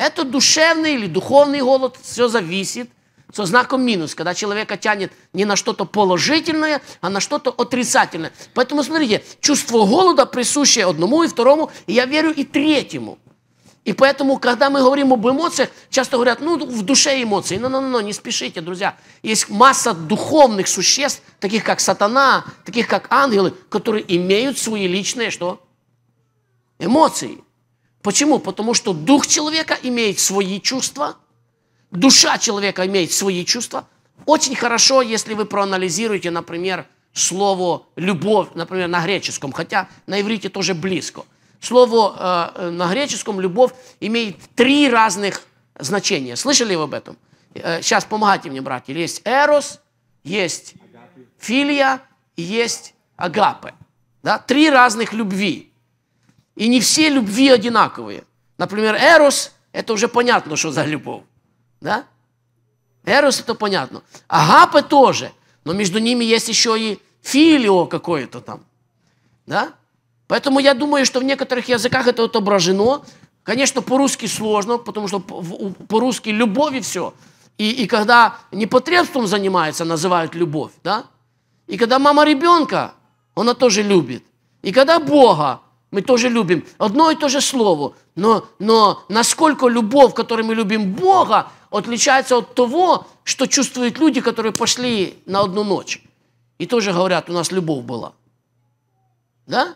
Это душевный или духовный голод, все зависит. Со знаком минус, когда человека тянет не на что-то положительное, а на что-то отрицательное. Поэтому, смотрите, чувство голода присуще одному и второму, и я верю, и третьему. И поэтому, когда мы говорим об эмоциях, часто говорят, ну, в душе эмоции. Но-но-но, не спешите, друзья. Есть масса духовных существ, таких как сатана, таких как ангелы, которые имеют свои личные что? Эмоции. Почему? Потому что дух человека имеет свои чувства, душа человека имеет свои чувства. Очень хорошо, если вы проанализируете, например, слово «любовь», например, на греческом, хотя на иврите тоже близко. Слово э, э на греческом «любовь» имеет три разных значения. Слышали вы об этом? Э, сейчас помогайте мне, братья. Есть «эрос», есть «филия» и есть «агапе». Да? Три разных любви. И не все любви одинаковые. Например, эрос – это уже понятно, что за любовь. Да? Эрос – это понятно. Агапы тоже. Но между ними есть еще и филио какое-то там. Да? Поэтому я думаю, что в некоторых языках это отображено. Конечно, по-русски сложно, потому что по-русски любовь и все. И, и когда непотребством занимается, называют любовь. Да? И когда мама ребенка, она тоже любит. И когда Бога, мы тоже любим одно и то же слово, но, но насколько любовь, которой мы любим Бога, отличается от того, что чувствуют люди, которые пошли на одну ночь. И тоже говорят, у нас любовь была. Да?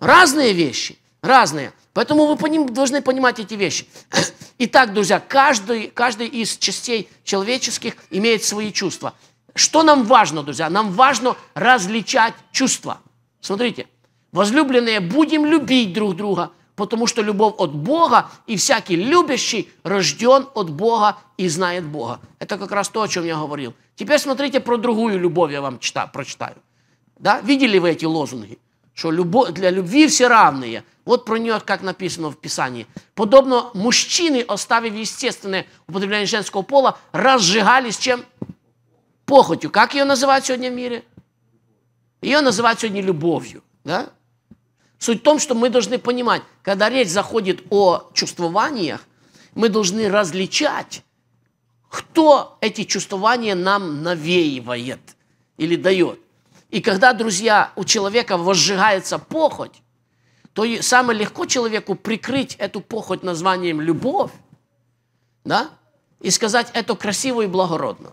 Разные вещи, разные. Поэтому вы поним, должны понимать эти вещи. Итак, друзья, каждый, каждый из частей человеческих имеет свои чувства. Что нам важно, друзья? Нам важно различать чувства. Смотрите, Возлюбленные, будем любить друг друга, потому что любовь от Бога, и всякий любящий рожден от Бога и знает Бога. Это как раз то, о чем я говорил. Теперь смотрите про другую любовь, я вам читаю, прочитаю. Да? Видели вы эти лозунги? Что любовь, для любви все равные. Вот про нее как написано в Писании. Подобно мужчины, оставив естественное употребление женского пола, разжигались чем? Похотью. Как ее называют сегодня в мире? Ее называют сегодня любовью. Да? Суть в том, что мы должны понимать, когда речь заходит о чувствованиях, мы должны различать, кто эти чувствования нам навеивает или дает. И когда, друзья, у человека возжигается похоть, то самое легко человеку прикрыть эту похоть названием «любовь», да, и сказать «это красиво и благородно».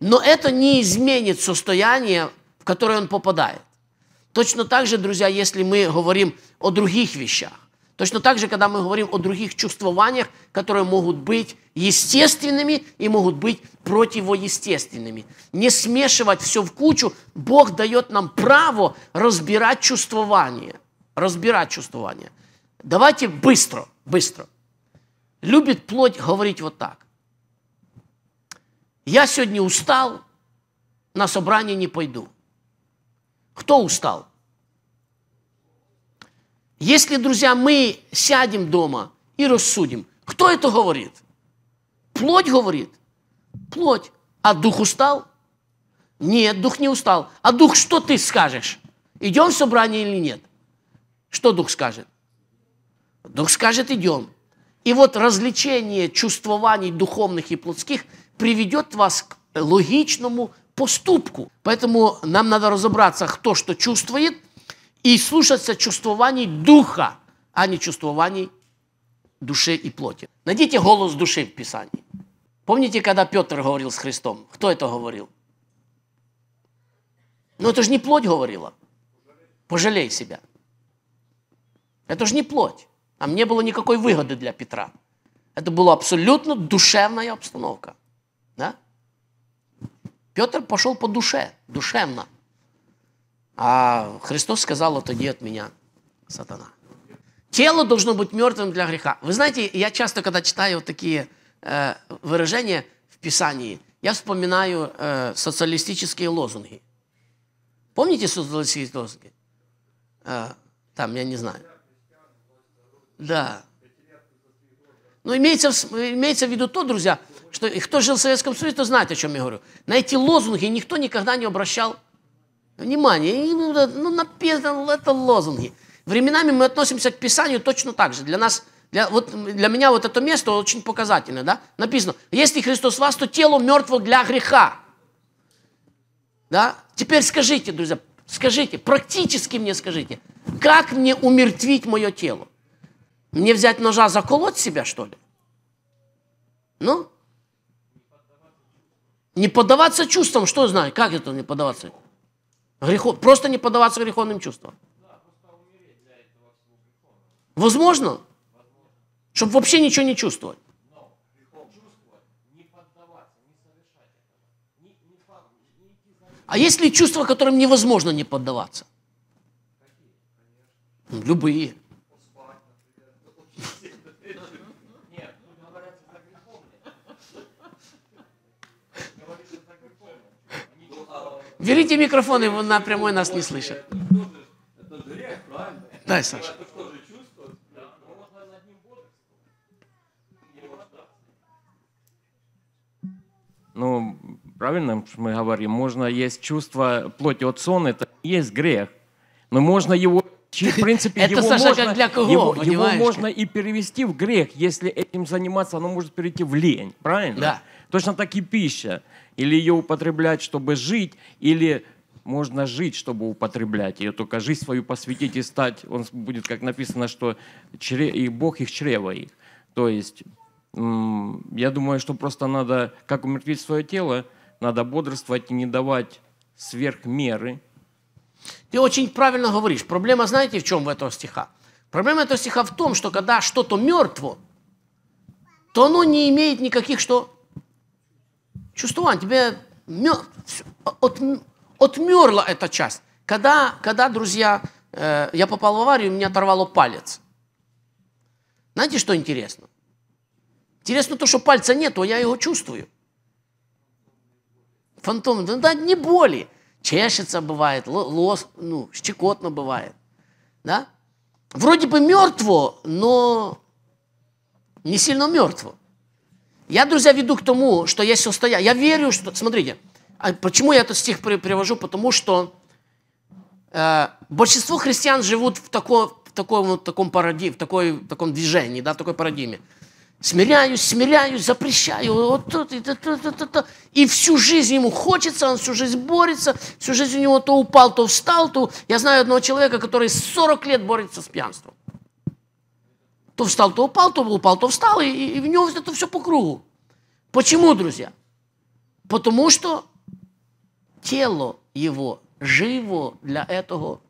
Но это не изменит состояние, в которое он попадает. Точно так же, друзья, если мы говорим о других вещах, точно так же, когда мы говорим о других чувствованиях, которые могут быть естественными и могут быть противоестественными. Не смешивать все в кучу, Бог дает нам право разбирать чувствование. Разбирать чувствование. Давайте быстро, быстро. Любит плоть говорить вот так. Я сегодня устал, на собрание не пойду – кто устал? Если, друзья, мы сядем дома и рассудим, кто это говорит? Плоть говорит. Плоть. А дух устал? Нет, дух не устал. А дух, что ты скажешь? Идем в собрание или нет? Что дух скажет? Дух скажет, идем. И вот развлечение чувствований духовных и плотских приведет вас к логичному поступку. Поэтому нам надо разобраться, кто что чувствует, и слушаться чувствований духа, а не чувствований души и плоти. Найдите голос души в Писании. Помните, когда Петр говорил с Христом? Кто это говорил? Ну, это же не плоть говорила. Пожалей себя. Это же не плоть. Там не было никакой выгоды для Петра. Это была абсолютно душевная обстановка. Петр пошел по душе, душевно. А Христос сказал, отойди от меня, сатана. Тело должно быть мертвым для греха. Вы знаете, я часто, когда читаю вот такие э, выражения в Писании, я вспоминаю э, социалистические лозунги. Помните социалистические лозунги? Э, там, я не знаю. Да. Но ну, имеется, имеется в виду то, друзья, что, и кто жил в Советском Союзе, то знает, о чем я говорю. На эти лозунги никто никогда не обращал внимания. Ну, ну, написано, это лозунги. Временами мы относимся к Писанию точно так же. Для нас, для, вот, для меня вот это место очень показательно. Да? Написано, если Христос вас, то тело мертво для греха. Да? Теперь скажите, друзья, скажите, практически мне скажите, как мне умертвить мое тело? Мне взять ножа, заколоть себя, что ли? Ну, не поддаваться чувствам, что знаю? Как это не поддаваться? Греху... Просто не поддаваться греховным чувствам. Возможно? Чтобы вообще ничего не чувствовать. А есть ли чувства, которым невозможно не поддаваться? Любые. Берите микрофон, его прямой нас не слышит. Дай, Саша. Ну, правильно мы говорим, можно есть чувство плоти от сон, это есть грех. Но можно его в принципе, это его, Саша, можно, для кого, его, его можно и перевести в грех, если этим заниматься, оно может перейти в лень, правильно? Да. Точно так и пища или ее употреблять, чтобы жить, или можно жить, чтобы употреблять ее, только жизнь свою посвятить и стать, он будет, как написано, что чре, и Бог их чрево их. То есть, я думаю, что просто надо, как умертвить свое тело, надо бодрствовать и не давать сверх меры. Ты очень правильно говоришь. Проблема, знаете, в чем в этого стиха? Проблема этого стиха в том, что когда что-то мертво, то оно не имеет никаких что? чувствование, тебе отмерла эта часть. Когда, когда друзья, э, я попал в аварию, меня оторвало палец. Знаете, что интересно? Интересно то, что пальца нету, а я его чувствую. Фантом, ну, да не боли. Чешется бывает, лос, ну, щекотно бывает. Да? Вроде бы мертво, но не сильно мертво. Я, друзья, веду к тому, что есть состояние. Я верю, что... Смотрите, а почему я этот стих привожу? Потому что э, большинство христиан живут в, тако, в таком, вот, таком, паради, в такой, в таком движении, да, в такой парадигме. Смиряюсь, смиряюсь, запрещаю, вот тут, и, то, то, то, то. и всю жизнь ему хочется, он всю жизнь борется, всю жизнь у него то упал, то встал, то... Я знаю одного человека, который 40 лет борется с пьянством. То встал, то упал, то упал, то встал, и, и в него это все по кругу. Почему, друзья? Потому что тело его живо для этого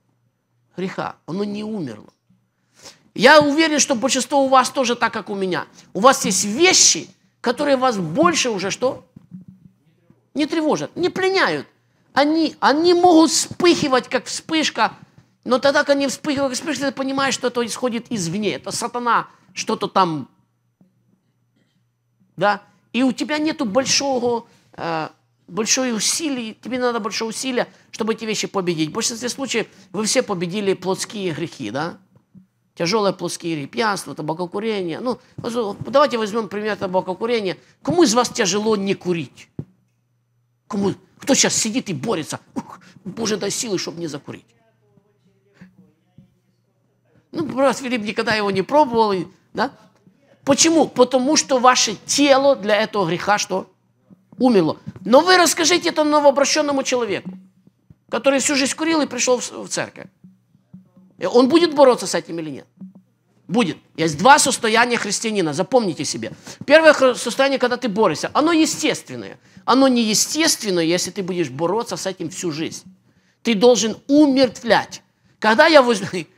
греха. Оно не умерло. Я уверен, что большинство у вас тоже так, как у меня. У вас есть вещи, которые вас больше уже что? Не тревожат, не пленяют. Они, они могут вспыхивать, как вспышка – но тогда, когда они вспыхивают, вспыхивает, ты понимаешь, что это исходит извне. Это сатана что-то там. Да? И у тебя нету большого, э, большой усилий, тебе надо больше усилия, чтобы эти вещи победить. В большинстве случаев вы все победили плотские грехи, да? Тяжелые плоские грехи, пьянство, табакокурение. Ну, давайте возьмем пример табакокурения. Кому из вас тяжело не курить? Кому? Кто сейчас сидит и борется? Ух, боже, дай силы, чтобы не закурить. Ну, брат Филипп никогда его не пробовал. Да? Почему? Потому что ваше тело для этого греха что? Умерло. Но вы расскажите это новообращенному человеку, который всю жизнь курил и пришел в церковь. Он будет бороться с этим или нет? Будет. Есть два состояния христианина, запомните себе. Первое состояние, когда ты борешься, оно естественное. Оно неестественное, если ты будешь бороться с этим всю жизнь. Ты должен умертвлять. Когда я возьму...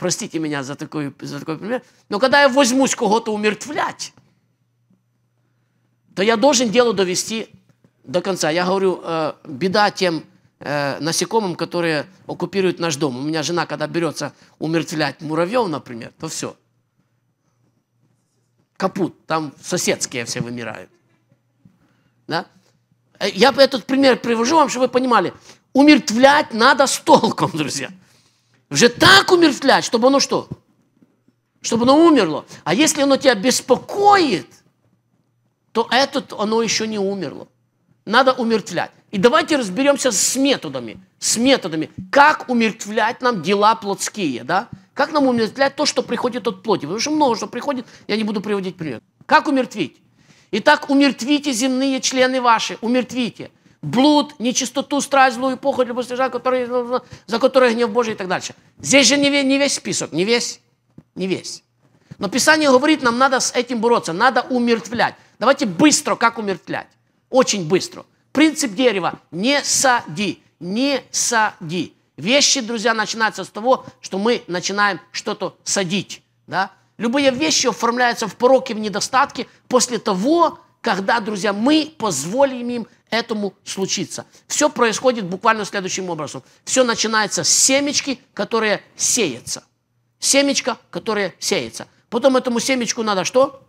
Простите меня за такой, за такой пример. Но когда я возьмусь кого-то умертвлять, то я должен дело довести до конца. Я говорю, э, беда тем э, насекомым, которые оккупируют наш дом. У меня жена, когда берется умертвлять муравьев, например, то все. Капут. Там соседские все вымирают. Да? Э, я этот пример привожу вам, чтобы вы понимали. Умертвлять надо с толком, друзья. Уже так умертвлять, чтобы оно что? Чтобы оно умерло. А если оно тебя беспокоит, то это оно еще не умерло. Надо умертвлять. И давайте разберемся с методами. С методами. Как умертвлять нам дела плотские, да? Как нам умертвлять то, что приходит от плоти? Потому что много что приходит, я не буду приводить пример. Как умертвить? Итак, умертвите земные члены ваши, умертвите блуд, нечистоту, страсть, злую похоть, любостяжа, которые, за которой гнев Божий и так дальше. Здесь же не, не весь список, не весь, не весь. Но Писание говорит, нам надо с этим бороться, надо умертвлять. Давайте быстро, как умертвлять. Очень быстро. Принцип дерева – не сади, не сади. Вещи, друзья, начинаются с того, что мы начинаем что-то садить. Да? Любые вещи оформляются в пороке, в недостатке после того, когда, друзья, мы позволим им этому случиться. Все происходит буквально следующим образом. Все начинается с семечки, которая сеется. Семечка, которая сеется. Потом этому семечку надо что?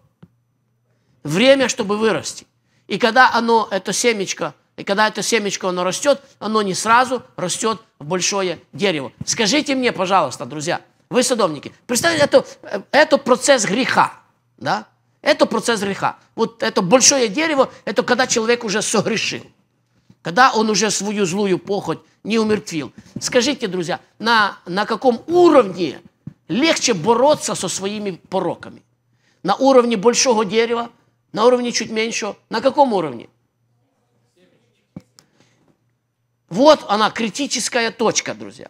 Время, чтобы вырасти. И когда оно, это семечко, и когда это семечко, оно растет, оно не сразу растет в большое дерево. Скажите мне, пожалуйста, друзья, вы садовники, представьте, это, э, это процесс греха, да? Это процесс греха. Вот это большое дерево, это когда человек уже согрешил. Когда он уже свою злую похоть не умертвил. Скажите, друзья, на, на каком уровне легче бороться со своими пороками? На уровне большого дерева? На уровне чуть меньшего? На каком уровне? Вот она, критическая точка, друзья.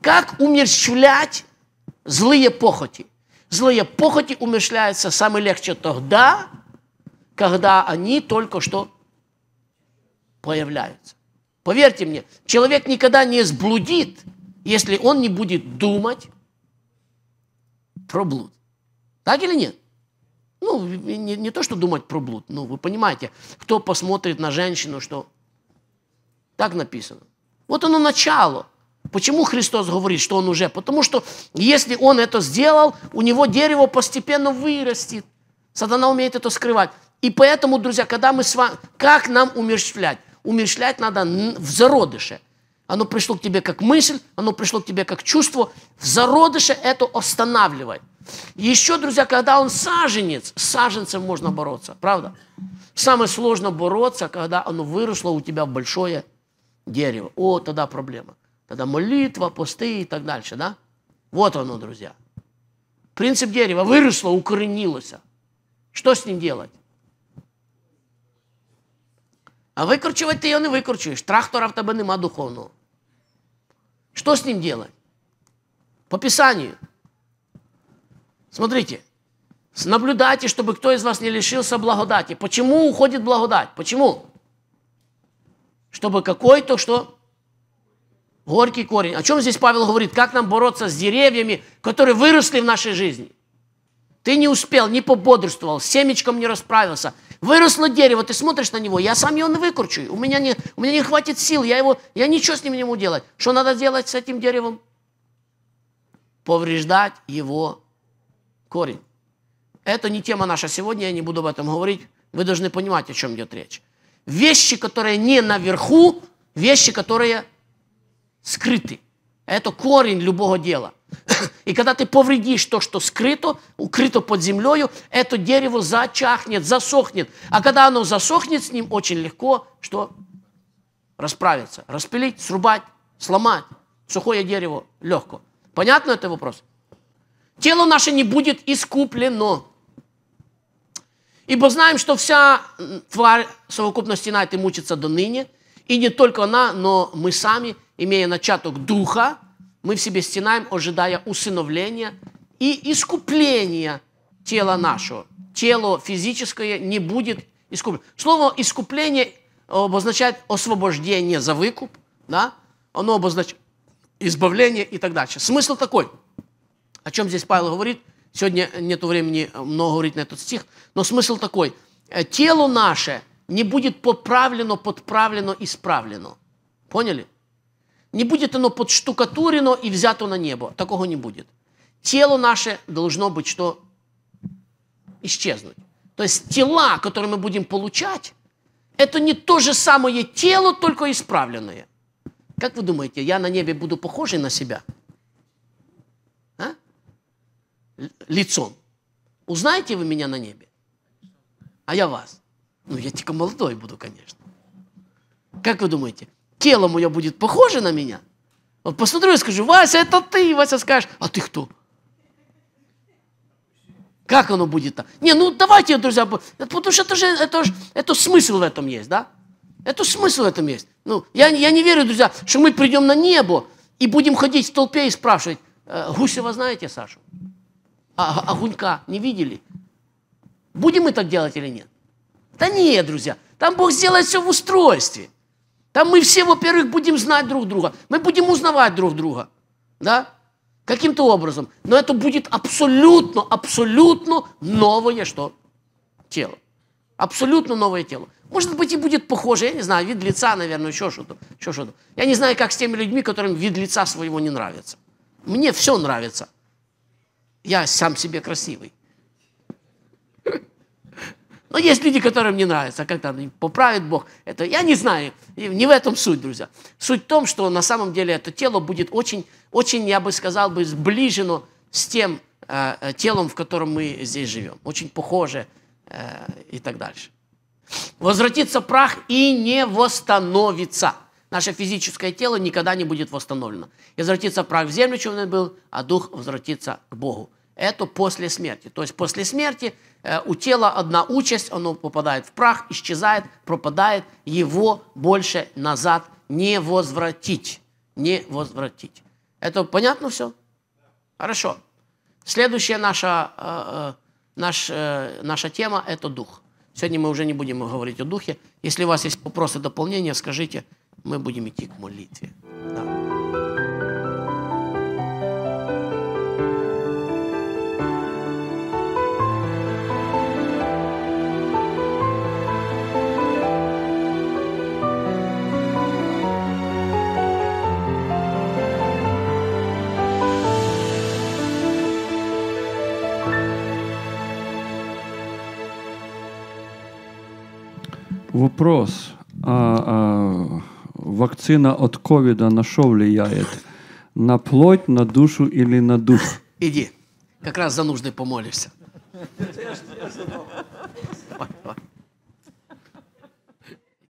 Как умерщвлять злые похоти? Злые похоти умышляются самое легче тогда, когда они только что появляются. Поверьте мне, человек никогда не сблудит, если он не будет думать про блуд. Так или нет? Ну, не, не то, что думать про блуд, ну, вы понимаете, кто посмотрит на женщину, что так написано. Вот оно начало – Почему Христос говорит, что он уже? Потому что если он это сделал, у него дерево постепенно вырастет. Сатана умеет это скрывать. И поэтому, друзья, когда мы с вами... Как нам умерщвлять? Умерщвлять надо в зародыше. Оно пришло к тебе как мысль, оно пришло к тебе как чувство. В зародыше это останавливает. Еще, друзья, когда он саженец, с саженцем можно бороться, правда? Самое сложно бороться, когда оно выросло у тебя большое дерево. О, тогда проблема. Тогда молитва, посты и так дальше, да? Вот оно, друзья. Принцип дерева выросло, укоренилось. Что с ним делать? А выкручивать ты его не выкручуєш. Трактора в тебе нема духовного. Что с ним делать? По Писанию. Смотрите. Наблюдайте, чтобы кто из вас не лишился благодати. Почему уходит благодать? Почему? Чтобы какой-то что? Горький корень. О чем здесь Павел говорит? Как нам бороться с деревьями, которые выросли в нашей жизни? Ты не успел, не пободрствовал, семечком не расправился. Выросло дерево, ты смотришь на него, я сам его не выкручу. У меня не, у меня не хватит сил, я, его, я ничего с ним не могу делать. Что надо делать с этим деревом? Повреждать его корень. Это не тема наша сегодня, я не буду об этом говорить. Вы должны понимать, о чем идет речь. Вещи, которые не наверху, вещи, которые скрыты. Это корень любого дела. И когда ты повредишь то, что скрыто, укрыто под землею, это дерево зачахнет, засохнет. А когда оно засохнет, с ним очень легко что? Расправиться, распилить, срубать, сломать. Сухое дерево легко. Понятно это вопрос? Тело наше не будет искуплено. Ибо знаем, что вся тварь совокупности на это мучится до ныне – и не только она, но мы сами, имея начаток духа, мы в себе стенаем, ожидая усыновления и искупления тела нашего. Тело физическое не будет искуплено. Слово «искупление» обозначает освобождение за выкуп, да? оно обозначает избавление и так дальше. Смысл такой, о чем здесь Павел говорит, сегодня нет времени много говорить на этот стих, но смысл такой, э, тело наше – не будет поправлено, подправлено, исправлено. Поняли? Не будет оно подштукатурено и взято на небо. Такого не будет. Тело наше должно быть что? Исчезнуть. То есть тела, которые мы будем получать, это не то же самое тело, только исправленное. Как вы думаете, я на небе буду похожий на себя? А? Лицом. Узнаете вы меня на небе? А я вас. Ну, я только типа молодой буду, конечно. Как вы думаете, тело мое будет похоже на меня? Вот посмотрю и скажу, Вася, это ты. Вася скажет, а ты кто? Как оно будет там? Не, ну давайте, друзья, потому что это же, это же это смысл в этом есть, да? Это смысл в этом есть. Ну, я, я не верю, друзья, что мы придем на небо и будем ходить в толпе и спрашивать, «Э, Гусева знаете, Сашу? А, а Гунька не видели? Будем мы так делать или нет? Да нет, друзья, там Бог сделает все в устройстве. Там мы все, во-первых, будем знать друг друга, мы будем узнавать друг друга, да, каким-то образом. Но это будет абсолютно, абсолютно новое что? Тело. Абсолютно новое тело. Может быть, и будет похоже, я не знаю, вид лица, наверное, еще что-то, еще что-то. Я не знаю, как с теми людьми, которым вид лица своего не нравится. Мне все нравится. Я сам себе красивый. Но есть люди, которым не нравится, а как там поправит Бог. Это я не знаю, не в этом суть, друзья. Суть в том, что на самом деле это тело будет очень, очень, я бы сказал, бы сближено с тем э, э, телом, в котором мы здесь живем. Очень похоже э, и так дальше. Возвратится прах и не восстановится. Наше физическое тело никогда не будет восстановлено. И возвратится прах в землю, чем он был, а дух возвратится к Богу. Это после смерти. То есть после смерти у тела одна участь, оно попадает в прах, исчезает, пропадает, его больше назад не возвратить. Не возвратить. Это понятно все? Хорошо. Следующая наша, э, э наш, э, наша тема – это дух. Сегодня мы уже не будем говорить о духе. Если у вас есть вопросы, дополнения, скажите, мы будем идти к молитве. Да. Вопрос. А, а, вакцина от ковида на что влияет? На плоть, на душу или на дух? Иди. Как раз за нужный помолишься. Ой, ой.